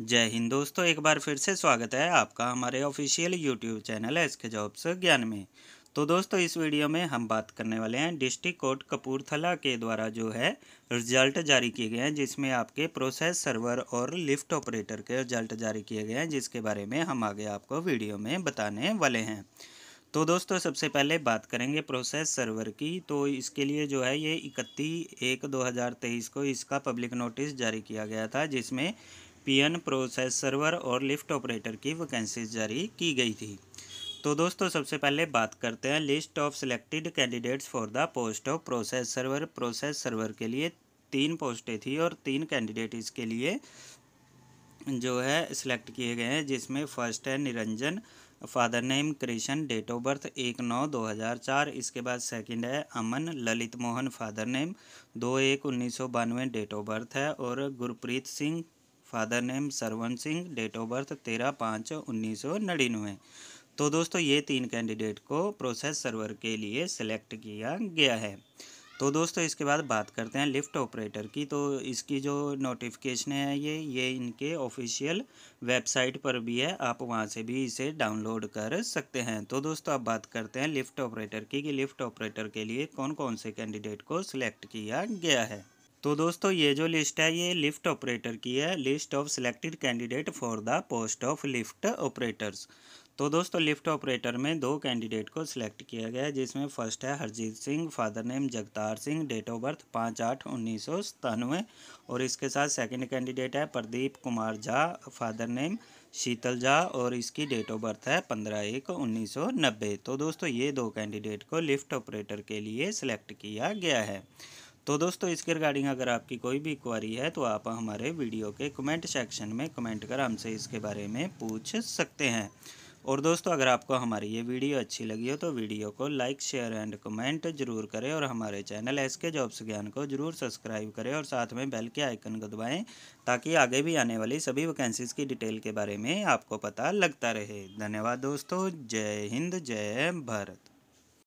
जय हिंद दोस्तों एक बार फिर से स्वागत है आपका हमारे official YouTube channel S K jobs Gyan में तो दोस्तों इस वीडियो में हम बात करने वाले हैं डिस्ट्रिक्ट कोर्ट कपूरथला के द्वारा जो है रिजल्ट जारी किए गए हैं जिसमें आपके प्रोसेस सर्वर और लिफ्ट ऑपरेटर के रिजल्ट जारी किए गए हैं जिसके बारे में हम आगे आपको वीडियो में बताने वाले हैं तो दोस्तों सबसे पहले बात करेंगे प्रोसेस सर्वर की तो इसके लिए जो है ये इकतीस एक दो हज़ार तेईस को इसका पब्लिक नोटिस जारी किया गया था जिसमें पीएन प्रोसेस सर्वर और लिफ्ट ऑपरेटर की वैकेंसीज जारी की गई थी तो दोस्तों सबसे पहले बात करते हैं list of selected candidates for the post of process server process server के लिए तीन पोस्टें थी और तीन कैंडिडेट इसके लिए जो है सिलेक्ट किए गए हैं जिसमें फर्स्ट है Niranjan father name Krishna date of birth एक नौ दो हज़ार चार इसके बाद सेकंड है अमन ललित मोहन फादर नेम दो एक उन्नीस सौ बानवे डेट ऑफ बर्थ है और Gurpreet Singh father name Sarwan Singh date of birth तेरह पाँच उन्नीस सौ नड़िनवे तो दोस्तों ये तीन कैंडिडेट को प्रोसेस सर्वर के लिए सिलेक्ट किया गया है तो दोस्तों इसके बाद बात करते हैं लिफ्ट ऑपरेटर की तो इसकी जो नोटिफिकेशन है ये ये इनके ऑफिशियल वेबसाइट पर भी है आप वहाँ से भी इसे डाउनलोड कर सकते हैं तो दोस्तों अब बात करते हैं लिफ्ट ऑपरेटर की कि लिफ्ट ऑपरेटर के लिए कौन कौन से कैंडिडेट को सिलेक्ट किया गया है तो दोस्तों ये जो लिस्ट है ये लिफ्ट ऑपरेटर की है list of selected candidate for the post of lift operators तो दोस्तों लिफ्ट ऑपरेटर में दो कैंडिडेट को सिलेक्ट किया गया है जिसमें फर्स्ट है Harjeet Singh father name Jagtar Singh date of birth पाँच आठ उन्नीस सौ सतानवे और इसके साथ सेकंड कैंडिडेट है प्रदीप कुमार झा फादर नेम शीतल झा और इसकी डेट ऑफ बर्थ है पंद्रह एक उन्नीस सौ नब्बे तो दोस्तों ये दो कैंडिडेट को लिफ्ट ऑपरेटर के लिए सिलेक्ट किया गया है तो दोस्तों इसके रिगार्डिंग अगर आपकी कोई भी क्वारी है तो आप हमारे वीडियो के कमेंट सेक्शन में कमेंट कर हमसे इसके बारे में पूछ सकते हैं और दोस्तों अगर आपको हमारी ये वीडियो अच्छी लगी हो तो वीडियो को लाइक शेयर एंड कमेंट जरूर करें और हमारे चैनल एस के जॉब्स ज्ञान को जरूर सब्सक्राइब करें और साथ में बेल के आइकन को दबाएं ताकि आगे भी आने वाली सभी वैकेंसीज़ की डिटेल के बारे में आपको पता लगता रहे धन्यवाद दोस्तों जय हिंद जय भारत